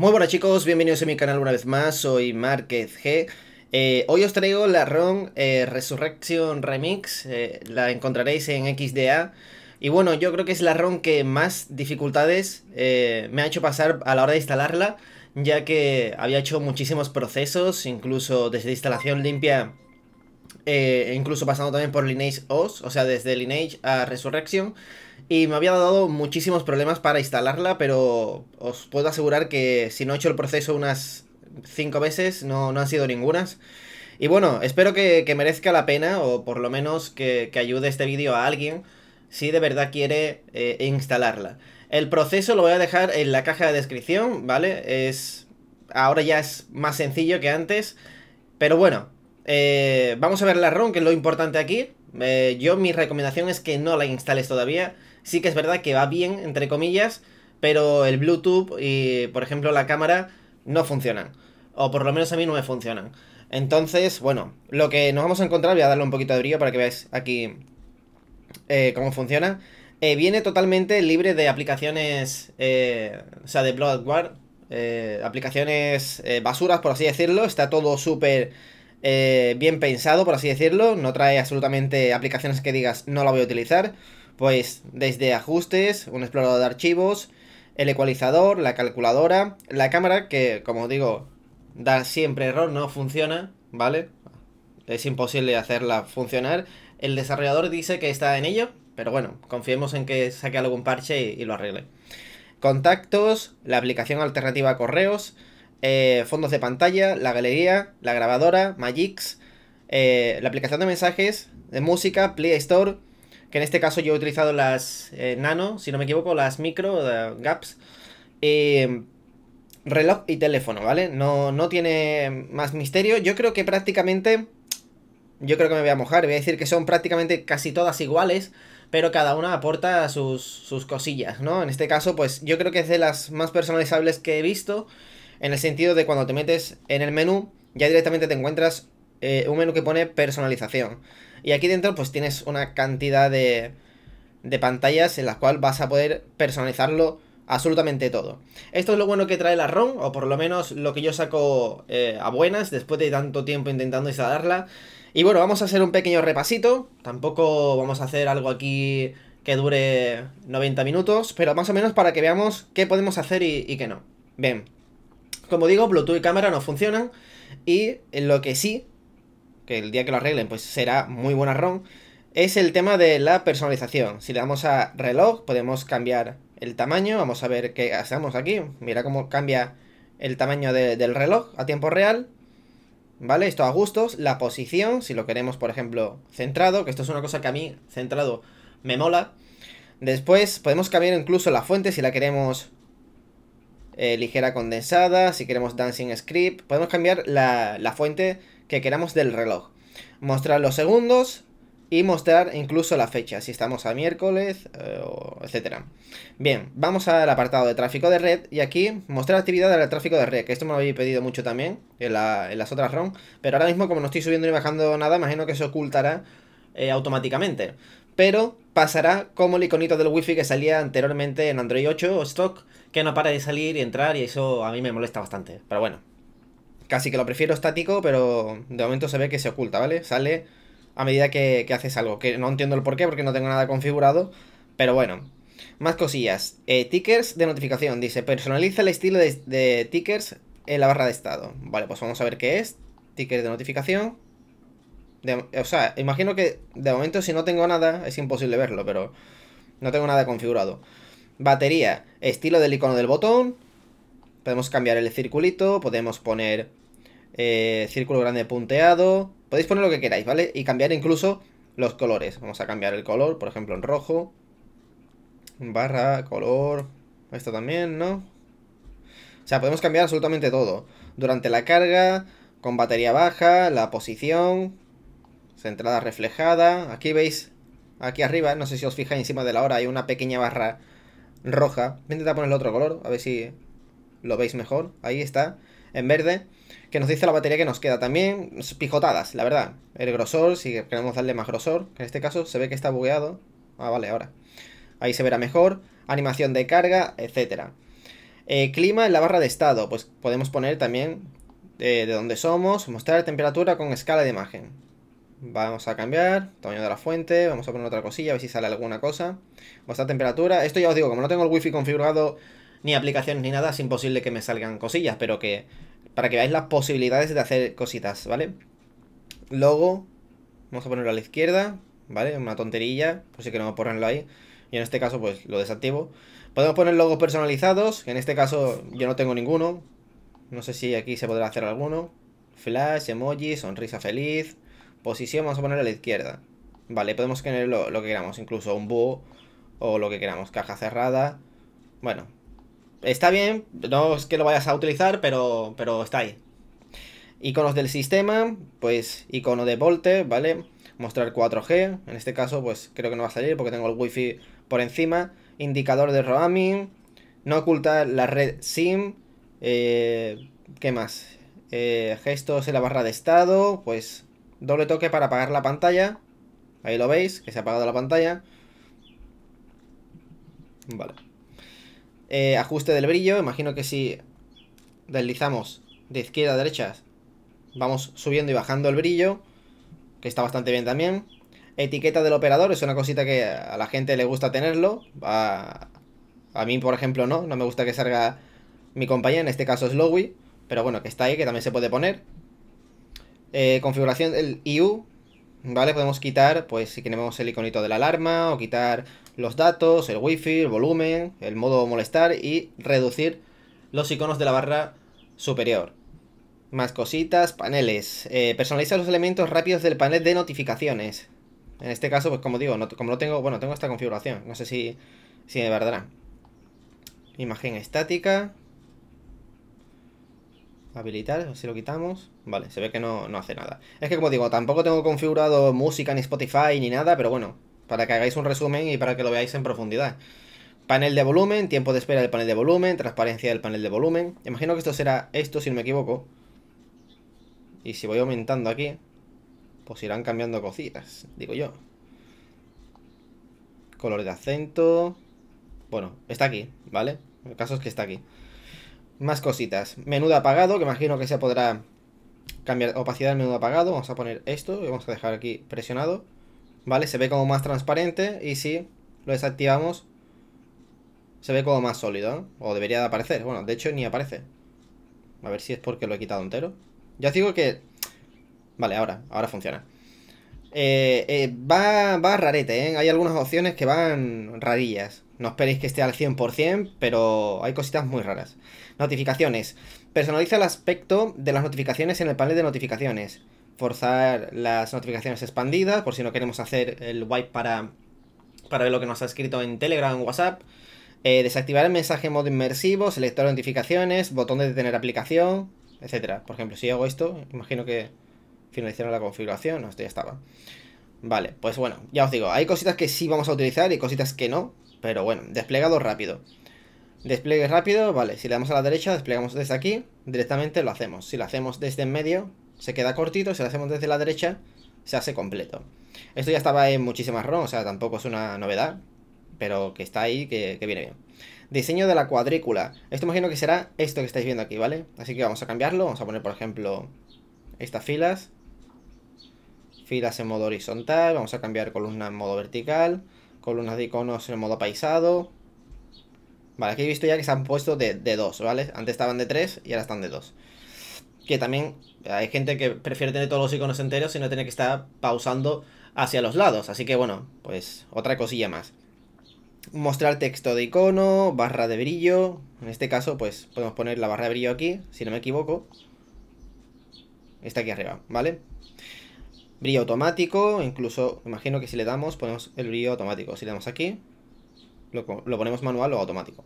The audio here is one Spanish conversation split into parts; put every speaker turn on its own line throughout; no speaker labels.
Muy buenas chicos, bienvenidos a mi canal una vez más, soy Márquez G. Eh, hoy os traigo la ROM eh, Resurrection Remix, eh, la encontraréis en XDA. Y bueno, yo creo que es la ROM que más dificultades me ha hecho pasar a la hora de instalarla, ya que había hecho muchísimos procesos, incluso desde instalación limpia, incluso pasando también por Lineage OS, o sea, desde Lineage a Resurrection. Y me había dado muchísimos problemas para instalarla, pero os puedo asegurar que si no he hecho el proceso unas 5 veces, no, han sido ningunas. Y bueno, espero que, merezca la pena, o por lo menos que, ayude este vídeo a alguien, si de verdad quiere eh, instalarla. El proceso lo voy a dejar en la caja de descripción, ¿vale? Es... Ahora ya es más sencillo que antes, pero bueno, eh, vamos a ver la ROM, que es lo importante aquí. Eh, yo mi recomendación es que no la instales todavía, Sí que es verdad que va bien, entre comillas, pero el Bluetooth y, por ejemplo, la cámara no funcionan. O por lo menos a mí no me funcionan. Entonces, bueno, lo que nos vamos a encontrar, voy a darle un poquito de brillo para que veáis aquí eh, cómo funciona. Eh, viene totalmente libre de aplicaciones, eh, o sea, de Eh. aplicaciones basuras, por así decirlo. Está todo súper bien pensado, por así decirlo. No trae absolutamente aplicaciones que digas no la voy a utilizar. Pues desde ajustes, un explorador de archivos, el ecualizador, la calculadora, la cámara, que como digo, da siempre error, no funciona, ¿vale? Es imposible hacerla funcionar. El desarrollador dice que está en ello, pero bueno, confiemos en que saque algún parche y, lo arregle. Contactos, la aplicación alternativa a correos, eh, fondos de pantalla, la galería, la grabadora, Magix, eh, la aplicación de mensajes, de música, Play Store, que en este caso yo he utilizado las eh, nano, si no me equivoco, las micro, eh, gaps. Eh, reloj y teléfono, ¿vale? No, no tiene más misterio. Yo creo que prácticamente... Yo creo que me voy a mojar. Voy a decir que son prácticamente casi todas iguales. Pero cada una aporta sus, sus cosillas, ¿no? En este caso, pues yo creo que es de las más personalizables que he visto. En el sentido de cuando te metes en el menú, ya directamente te encuentras un menú que pone personalización. Y aquí dentro pues tienes una cantidad de, pantallas en las cuales vas a poder personalizarlo absolutamente todo. Esto es lo bueno que trae la ROM, o por lo menos lo que yo saco eh, a buenas después de tanto tiempo intentando instalarla. Y bueno, vamos a hacer un pequeño repasito, tampoco vamos a hacer algo aquí que dure 90 minutos, pero más o menos para que veamos qué podemos hacer y, y qué no. Bien, como digo, Bluetooth y cámara no funcionan, y lo que sí que el día que lo arreglen pues será muy buena ROM, es el tema de la personalización. Si le damos a reloj podemos cambiar el tamaño, vamos a ver qué hacemos aquí, mira cómo cambia el tamaño del reloj a tiempo real, ¿vale? Esto a gustos, la posición, si lo queremos por ejemplo centrado, que esto es una cosa que a mí centrado me mola. Después podemos cambiar incluso la fuente si la queremos eh, ligera condensada, si queremos dancing script, podemos cambiar la, la fuente que queramos del reloj. Mostrar los segundos y mostrar incluso la fecha, si estamos a miércoles, eh, etcétera. Bien, vamos al apartado de tráfico de red y aquí mostrar actividad del tráfico de red, que esto me lo habéis pedido mucho también en, las otras ROM, pero ahora mismo como no estoy subiendo ni bajando nada, imagino que se ocultará eh, automáticamente. Pero pasará como el iconito del wifi que salía anteriormente en Android 8 o stock, que no para de salir y entrar y eso a mí me molesta bastante, pero bueno. Casi que lo prefiero estático, pero de momento se ve que se oculta, ¿vale? Sale a medida que, haces algo. Que no entiendo el por qué, porque no tengo nada configurado. Pero bueno. Más cosillas. Eh, tickers de notificación. Dice, personaliza el estilo de, tickers en la barra de estado. Vale, pues vamos a ver qué es. Tickers de notificación. o sea, imagino que de momento si no tengo nada es imposible verlo, pero no tengo nada configurado. Batería, estilo del icono del botón. Podemos cambiar el circulito, podemos poner eh, círculo grande punteado. Podéis poner lo que queráis, ¿vale? Y cambiar incluso los colores. Vamos a cambiar el color, por ejemplo, en rojo. Barra, color. Esto también, ¿no? O sea, podemos cambiar absolutamente todo. Durante la carga, con batería baja, la posición, centrada reflejada. Aquí veis, aquí arriba, no sé si os fijáis encima de la hora, hay una pequeña barra roja. Voy a intentar ponerle otro color, a ver si lo veis mejor. Ahí está, en verde que nos dice la batería que nos queda. También pijotadas, la verdad. El grosor, si queremos darle más grosor, que en este caso se ve que está bugueado. Ah, vale, ahora. Ahí se verá mejor. Animación de carga, etc. Eh, clima en la barra de estado, pues podemos poner también eh, de dónde somos, mostrar temperatura con escala de imagen. Vamos a cambiar, tamaño de la fuente, vamos a poner otra cosilla, a ver si sale alguna cosa. Mostrar temperatura, esto ya os digo, como no tengo el wifi configurado ni aplicaciones ni nada, es imposible que me salgan cosillas, pero que para que veáis las posibilidades de hacer cositas, ¿vale? Logo. Vamos a ponerlo a la izquierda, ¿vale? Una tonterilla, por si queremos ponerlo ahí. Y en este caso, pues, lo desactivo. Podemos poner logos personalizados. en este caso, yo no tengo ninguno. No sé si aquí se podrá hacer alguno. Flash, emoji, sonrisa feliz. Posición, vamos a poner a la izquierda. Vale, podemos tener lo, que queramos. Incluso un búho o lo que queramos. Caja cerrada. Bueno, está bien, no es que lo vayas a utilizar, pero, está ahí. Iconos del sistema, pues icono de volte, ¿vale? Mostrar 4G, en este caso pues creo que no va a salir porque tengo el wifi por encima. Indicador de roaming, no ocultar la red SIM, eh, ¿qué más? Eh, gestos en la barra de estado, pues doble toque para apagar la pantalla. Ahí lo veis, que se ha apagado la pantalla. Vale. Eh, ajuste del brillo, imagino que si deslizamos de izquierda a derecha, vamos subiendo y bajando el brillo, que está bastante bien también. Etiqueta del operador, es una cosita que a la gente le gusta tenerlo. A, mí, por ejemplo, no, no me gusta que salga mi compañía, en este caso es Lowy, pero bueno, que está ahí, que también se puede poner. Eh, configuración del IU, ¿vale? Podemos quitar, pues si queremos el iconito de la alarma o quitar los datos, el wifi, el volumen, el modo molestar y reducir los iconos de la barra superior. Más cositas, paneles. Eh, personalizar los elementos rápidos del panel de notificaciones. En este caso, pues como digo, como no tengo, bueno, tengo esta configuración. No sé si, si me verdad Imagen estática, Habilitar, si lo quitamos. Vale, se ve que no, no hace nada. Es que como digo, tampoco tengo configurado música ni Spotify ni nada, pero bueno, para que hagáis un resumen y para que lo veáis en profundidad. Panel de volumen, tiempo de espera del panel de volumen, transparencia del panel de volumen. Imagino que esto será esto, si no me equivoco. Y si voy aumentando aquí, pues irán cambiando cositas, digo yo. Color de acento. Bueno, está aquí, ¿vale? El caso es que está aquí. Más cositas. Menudo apagado, que imagino que se podrá cambiar opacidad del menudo apagado. Vamos a poner esto, y vamos a dejar aquí presionado. ¿Vale? Se ve como más transparente y si lo desactivamos se ve como más sólido, O debería de aparecer. Bueno, de hecho ni aparece. A ver si es porque lo he quitado entero. Ya digo que... Vale, ahora, ahora funciona. Eh, eh, va, va rarete, ¿eh? Hay algunas opciones que van rarillas. No esperéis que esté al 100%, pero hay cositas muy raras. Notificaciones. Personaliza el aspecto de las notificaciones en el panel de notificaciones. Forzar las notificaciones expandidas, por si no queremos hacer el wipe para, para ver lo que nos ha escrito en Telegram en WhatsApp. Eh, desactivar el mensaje en modo inmersivo, selector notificaciones, botón de detener aplicación, etcétera. Por ejemplo, si hago esto, imagino que finalizaron la configuración. No, esto ya estaba. Vale, pues bueno, ya os digo, hay cositas que sí vamos a utilizar y cositas que no, pero bueno, desplegado rápido. Despliegue rápido, vale, si le damos a la derecha, desplegamos desde aquí, directamente lo hacemos. Si lo hacemos desde en medio, se queda cortito, si lo hacemos desde la derecha, se hace completo. Esto ya estaba en muchísimas ROM, o sea, tampoco es una novedad, pero que está ahí, que, viene bien. Diseño de la cuadrícula. Esto imagino que será esto que estáis viendo aquí, ¿vale? Así que vamos a cambiarlo, vamos a poner, por ejemplo, estas filas. Filas en modo horizontal, vamos a cambiar columna en modo vertical, columnas de iconos en modo paisado, Vale, aquí he visto ya que se han puesto de, de dos, ¿vale? Antes estaban de tres y ahora están de dos. Que también hay gente que prefiere tener todos los iconos enteros y no tener que estar pausando hacia los lados. Así que bueno, pues otra cosilla más. Mostrar texto de icono, barra de brillo. En este caso, pues podemos poner la barra de brillo aquí, si no me equivoco. Está aquí arriba, ¿vale? Brillo automático, incluso imagino que si le damos, ponemos el brillo automático. Si le damos aquí, lo, ponemos manual o automático.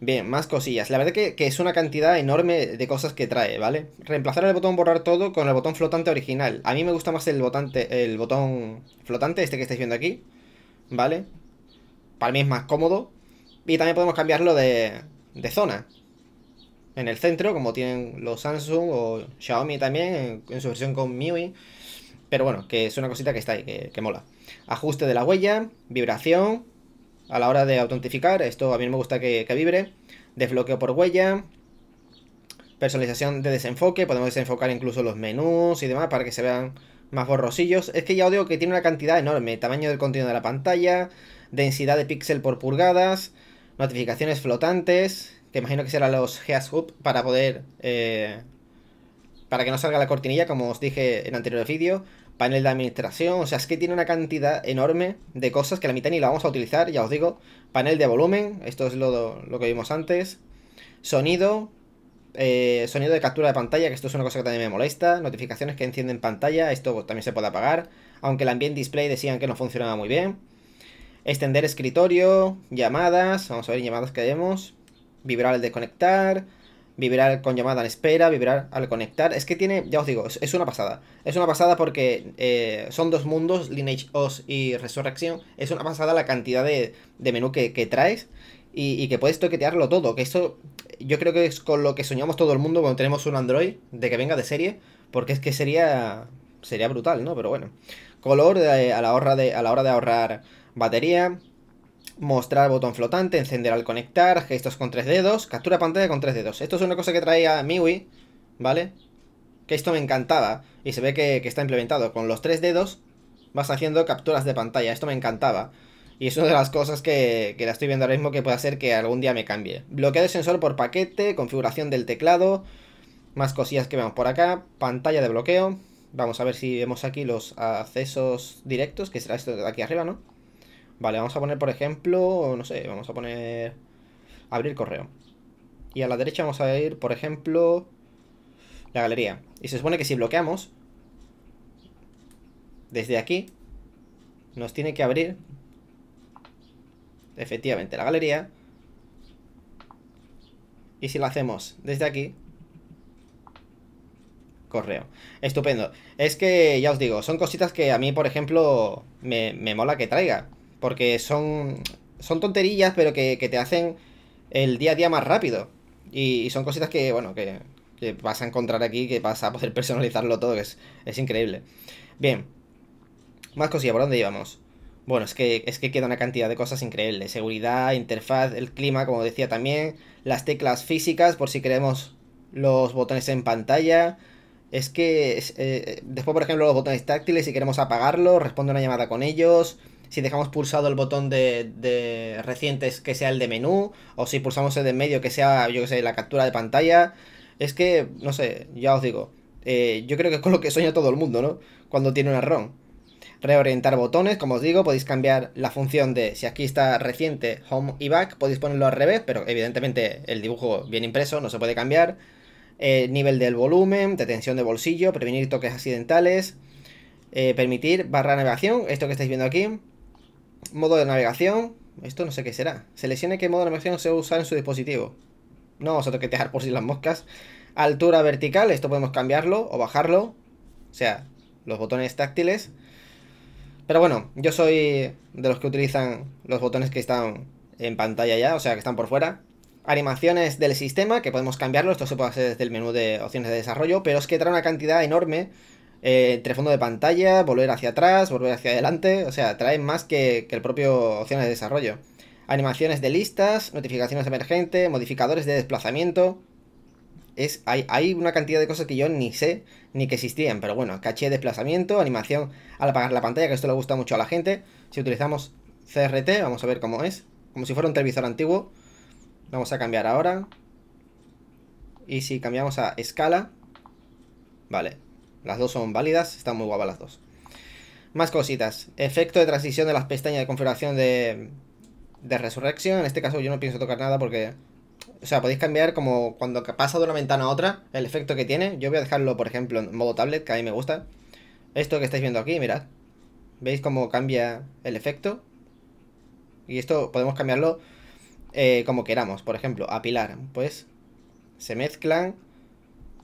Bien, más cosillas. La verdad que, que, es una cantidad enorme de cosas que trae, ¿vale? Reemplazar el botón borrar todo con el botón flotante original. A mí me gusta más el, el botón flotante, este que estáis viendo aquí, ¿vale? Para mí es más cómodo. Y también podemos cambiarlo de, zona. En el centro, como tienen los Samsung o Xiaomi también, en, su versión con MIUI. Pero bueno, que es una cosita que está ahí, que, que mola. Ajuste de la huella, vibración, a la hora de autentificar. Esto a mí me gusta que, vibre. Desbloqueo por huella. Personalización de desenfoque. Podemos desenfocar incluso los menús y demás para que se vean más borrosillos. Es que ya os digo que tiene una cantidad enorme. Tamaño del contenido de la pantalla. Densidad de píxel por pulgadas. Notificaciones flotantes. Que imagino que serán los Heads Hub para poder... Eh, para que no salga la cortinilla, como os dije en el anterior vídeo panel de administración, o sea, es que tiene una cantidad enorme de cosas que la mitad ni la vamos a utilizar, ya os digo, panel de volumen, esto es lo, lo que vimos antes, sonido, eh, sonido de captura de pantalla, que esto es una cosa que también me molesta, notificaciones que encienden pantalla, esto también se puede apagar, aunque el ambient display decían que no funcionaba muy bien, extender escritorio, llamadas, vamos a ver llamadas que vemos, vibrar al desconectar, vibrar con llamada en espera, vibrar al conectar. Es que tiene, ya os digo, es, una pasada. Es una pasada porque eh, son dos mundos, Lineage OS y Resurrección. Es una pasada la cantidad de, de menú que, traes y, que puedes toquetearlo todo. Que eso, yo creo que es con lo que soñamos todo el mundo cuando tenemos un Android, de que venga de serie, porque es que sería, sería brutal, ¿no? Pero bueno. Color eh, a, la de, a la hora de ahorrar batería, mostrar botón flotante, encender al conectar, gestos con tres dedos, captura pantalla con tres dedos. Esto es una cosa que traía MIUI, ¿vale? Que esto me encantaba y se ve que, está implementado. Con los tres dedos vas haciendo capturas de pantalla, esto me encantaba. Y es una de las cosas que, que la estoy viendo ahora mismo que puede ser que algún día me cambie. Bloqueo de sensor por paquete, configuración del teclado, más cosillas que vemos por acá, pantalla de bloqueo. Vamos a ver si vemos aquí los accesos directos, que será esto de aquí arriba, ¿no? Vale, vamos a poner, por ejemplo, no sé, vamos a poner abrir correo. Y a la derecha vamos a ir, por ejemplo, la galería. Y se supone que si bloqueamos, desde aquí, nos tiene que abrir, efectivamente, la galería. Y si lo hacemos desde aquí, correo. Estupendo. Es que, ya os digo, son cositas que a mí, por ejemplo, me, me mola que traiga. Porque son, son tonterillas, pero que, que te hacen el día a día más rápido. Y, son cositas que, bueno, que, vas a encontrar aquí, que vas a poder personalizarlo todo, que es, increíble. Bien. Más cosillas, ¿por dónde íbamos? Bueno, es que, es que queda una cantidad de cosas increíbles. Seguridad, interfaz, el clima, como decía también. Las teclas físicas, por si queremos los botones en pantalla. Es que eh, después, por ejemplo, los botones táctiles, si queremos apagarlo responde una llamada con ellos si dejamos pulsado el botón de, recientes que sea el de menú, o si pulsamos el de en medio que sea, yo que sé, la captura de pantalla. Es que, no sé, ya os digo, eh, yo creo que es con lo que sueña todo el mundo, ¿no? Cuando tiene un ROM. Reorientar botones, como os digo, podéis cambiar la función de, si aquí está reciente, home y back, podéis ponerlo al revés, pero evidentemente el dibujo bien impreso no se puede cambiar. Eh, nivel del volumen, detención de bolsillo, prevenir toques accidentales, eh, permitir barra navegación, esto que estáis viendo aquí, Modo de navegación. Esto no sé qué será. Seleccione qué modo de navegación se usa en su dispositivo. No vamos que dejar por si las moscas. Altura vertical. Esto podemos cambiarlo o bajarlo. O sea, los botones táctiles. Pero bueno, yo soy de los que utilizan los botones que están en pantalla ya, o sea, que están por fuera. Animaciones del sistema, que podemos cambiarlo. Esto se puede hacer desde el menú de opciones de desarrollo, pero es que trae una cantidad enorme eh, fondo de pantalla, volver hacia atrás, volver hacia adelante, o sea, trae más que, el propio opciones de desarrollo. Animaciones de listas, notificaciones emergentes, modificadores de desplazamiento. Es, hay, hay, una cantidad de cosas que yo ni sé ni que existían, pero bueno, caché de desplazamiento, animación al apagar la pantalla, que esto le gusta mucho a la gente. Si utilizamos CRT, vamos a ver cómo es, como si fuera un televisor antiguo. Vamos a cambiar ahora. Y si cambiamos a escala, vale, las dos son válidas, están muy guapas las dos. Más cositas. Efecto de transición de las pestañas de configuración de, de Resurrection. En este caso yo no pienso tocar nada porque... O sea, podéis cambiar como cuando pasa de una ventana a otra el efecto que tiene. Yo voy a dejarlo, por ejemplo, en modo tablet, que a mí me gusta. Esto que estáis viendo aquí, mirad. ¿Veis cómo cambia el efecto? Y esto podemos cambiarlo eh, como queramos. Por ejemplo, a pilar. Pues se mezclan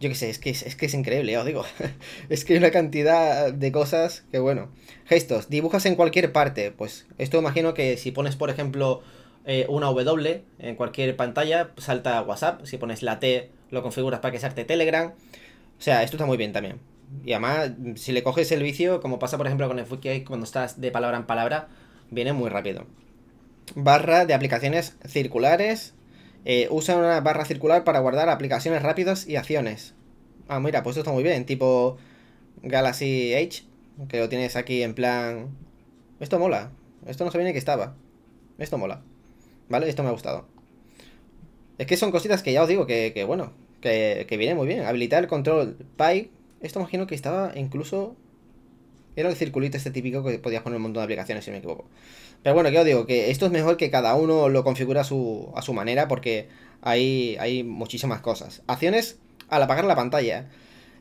yo qué sé, es que es, que es increíble, os digo. es que hay una cantidad de cosas que, bueno. Gestos, dibujas en cualquier parte. Pues esto imagino que si pones, por ejemplo, eh, una W en cualquier pantalla, salta WhatsApp. Si pones la T, lo configuras para que salte Telegram. O sea, esto está muy bien también. Y además, si le coges el vicio, como pasa por ejemplo con el Fuki, cuando estás de palabra en palabra, viene muy rápido. Barra de aplicaciones circulares, eh, usa una barra circular para guardar aplicaciones rápidas y acciones. Ah, mira, pues esto está muy bien, tipo Galaxy Edge, que lo tienes aquí en plan... Esto mola, esto no sabía ni que estaba. Esto mola, ¿vale? Esto me ha gustado. Es que son cositas que ya os digo que, que bueno, que, que viene muy bien. Habilitar el control Pi, esto imagino que estaba incluso era el circulito este típico que podías poner un montón de aplicaciones, si me equivoco. Pero bueno, que os digo, que esto es mejor que cada uno lo configure a su, manera porque hay, hay muchísimas cosas. Acciones al apagar la pantalla. ¿eh?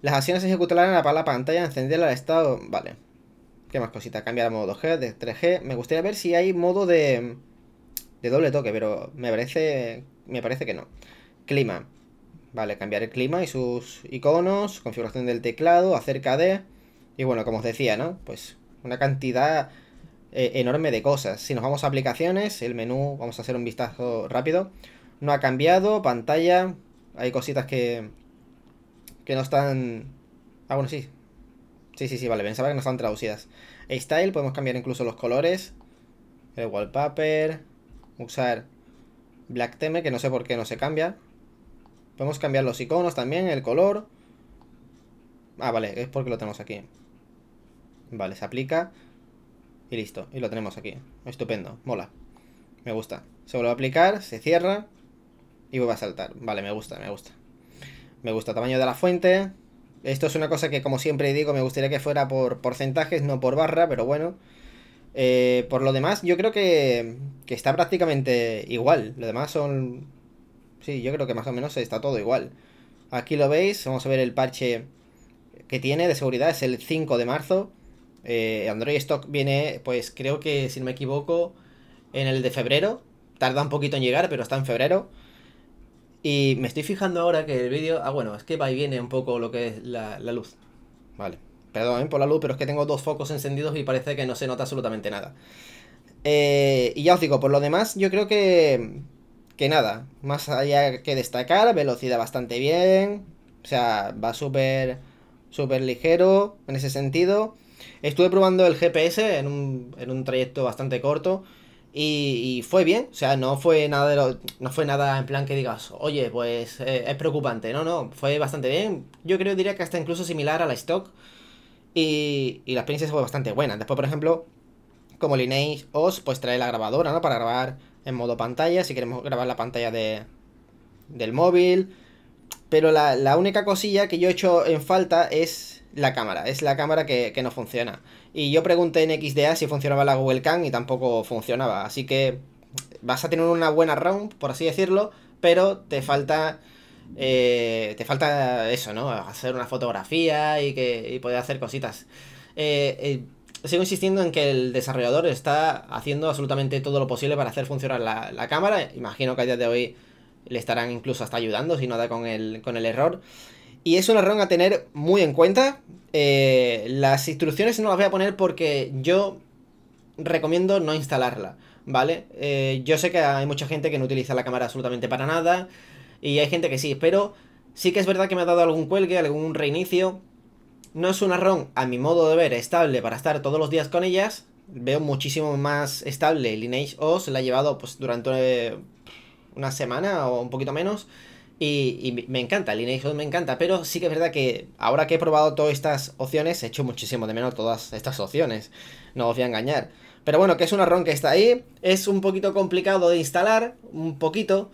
Las acciones ejecutarán al apagar la pantalla, encenderla al estado... Vale. ¿Qué más cositas? Cambiar a modo 2G, de 3G. Me gustaría ver si hay modo de... De doble toque, pero me parece... Me parece que no. Clima. Vale, cambiar el clima y sus iconos, configuración del teclado, acerca de y bueno, como os decía, ¿no? Pues una cantidad eh, enorme de cosas. Si nos vamos a aplicaciones, el menú, vamos a hacer un vistazo rápido. No ha cambiado, pantalla, hay cositas que, que no están... Ah, bueno, sí. Sí, sí, sí, vale, pensaba que no están traducidas. Style, podemos cambiar incluso los colores. El wallpaper. Usar Black Theme, que no sé por qué no se cambia. Podemos cambiar los iconos también, el color. Ah, vale, es porque lo tenemos aquí. Vale, se aplica. Y listo. Y lo tenemos aquí. Estupendo. Mola. Me gusta. Se vuelve a aplicar, se cierra. Y vuelve a saltar. Vale, me gusta, me gusta. Me gusta tamaño de la fuente. Esto es una cosa que, como siempre digo, me gustaría que fuera por porcentajes, no por barra, pero bueno. Eh, por lo demás, yo creo que, que está prácticamente igual. Lo demás son... Sí, yo creo que más o menos está todo igual. Aquí lo veis, vamos a ver el parche que tiene de seguridad, es el 5 de marzo. Eh, Android Stock viene, pues creo que, si no me equivoco, en el de febrero. Tarda un poquito en llegar, pero está en febrero. Y me estoy fijando ahora que el vídeo... Ah, bueno, es que va y viene un poco lo que es la, luz. Vale. Perdón eh, por la luz, pero es que tengo dos focos encendidos y parece que no se nota absolutamente nada. Eh, y ya os digo, por lo demás, yo creo que... Que nada, más allá que destacar, velocidad bastante bien. O sea, va súper súper ligero en ese sentido. Estuve probando el GPS en un, trayecto bastante corto y, y, fue bien, o sea, no fue nada no fue nada en plan que digas, oye, pues eh, es preocupante, no, no, fue bastante bien. Yo creo, diría que hasta incluso similar a la stock y, y la experiencia fue bastante buena. Después, por ejemplo, como Lineage OS, pues trae la grabadora, ¿no? Para grabar en modo pantalla, si queremos grabar la pantalla del móvil pero la, única cosilla que yo he hecho en falta es la cámara. Es la cámara que, no funciona. Y yo pregunté en XDA si funcionaba la Google Cam y tampoco funcionaba. Así que vas a tener una buena round, por así decirlo, pero te falta... Eh, te falta eso, ¿no? Hacer una fotografía y, que, y poder hacer cositas. Eh, eh, sigo insistiendo en que el desarrollador está haciendo absolutamente todo lo posible para hacer funcionar la, la cámara. Imagino que a día de hoy le estarán incluso hasta ayudando si no da con el, con el error. Y es un error a tener muy en cuenta. Eh, las instrucciones no las voy a poner porque yo recomiendo no instalarla, ¿vale? Eh, yo sé que hay mucha gente que no utiliza la cámara absolutamente para nada y hay gente que sí, pero sí que es verdad que me ha dado algún cuelgue, algún reinicio. No es una ROM, a mi modo de ver, estable para estar todos los días con ellas. Veo muchísimo más estable Lineage OS, la ha llevado pues, durante eh, una semana o un poquito menos. Y, me encanta, Lineage me encanta, pero sí que es verdad que ahora que he probado todas estas opciones, he hecho muchísimo de menos todas estas opciones, no os voy a engañar. Pero bueno, que es una ROM que está ahí, es un poquito complicado de instalar, un poquito,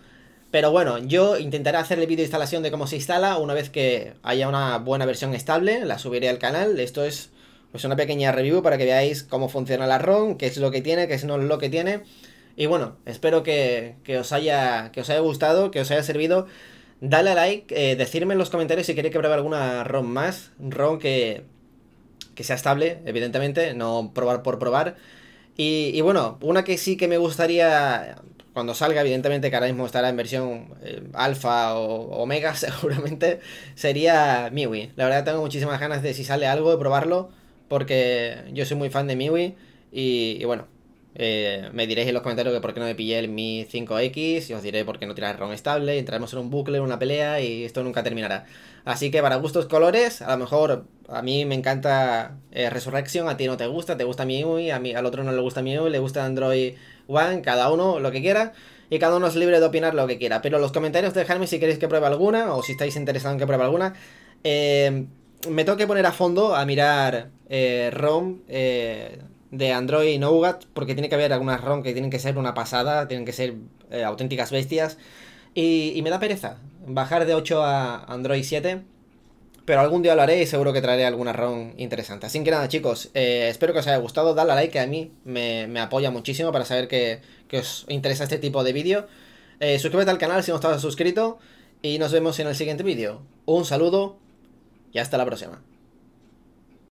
pero bueno, yo intentaré hacer el vídeo de instalación de cómo se instala una vez que haya una buena versión estable, la subiré al canal, esto es pues, una pequeña review para que veáis cómo funciona la ROM, qué es lo que tiene, qué no lo que tiene... Y bueno, espero que, os haya, que os haya gustado, que os haya servido. Dale a like, eh, decirme en los comentarios si queréis que pruebe alguna ROM más. ROM que, que sea estable, evidentemente, no probar por probar. Y, bueno, una que sí que me gustaría, cuando salga, evidentemente que ahora mismo estará en versión eh, alfa o omega seguramente, sería miwi La verdad tengo muchísimas ganas de si sale algo, de probarlo, porque yo soy muy fan de miwi y bueno, eh, me diréis en los comentarios que por qué no me pillé el Mi 5X y os diré por qué no tirar ROM estable. Entraremos en un bucle, en una pelea y esto nunca terminará. Así que para gustos colores, a lo mejor a mí me encanta eh, Resurrection, a ti no te gusta, te gusta MIUI, a mí, al otro no le gusta MIUI, le gusta Android One, cada uno lo que quiera. Y cada uno es libre de opinar lo que quiera. Pero en los comentarios dejadme si queréis que pruebe alguna o si estáis interesados en que pruebe alguna. Eh, me tengo que poner a fondo a mirar ROM de Android y Nougat, porque tiene que haber algunas ROM que tienen que ser una pasada, tienen que ser eh, auténticas bestias. Y, me da pereza bajar de 8 a Android 7. Pero algún día lo haré y seguro que traeré alguna ROM interesante. Así que nada, chicos, eh, espero que os haya gustado. Dadle like, que a mí me, apoya muchísimo para saber que, que, os interesa este tipo de vídeo. Eh, suscríbete al canal si no estás suscrito. Y nos vemos en el siguiente vídeo. Un saludo y hasta la próxima.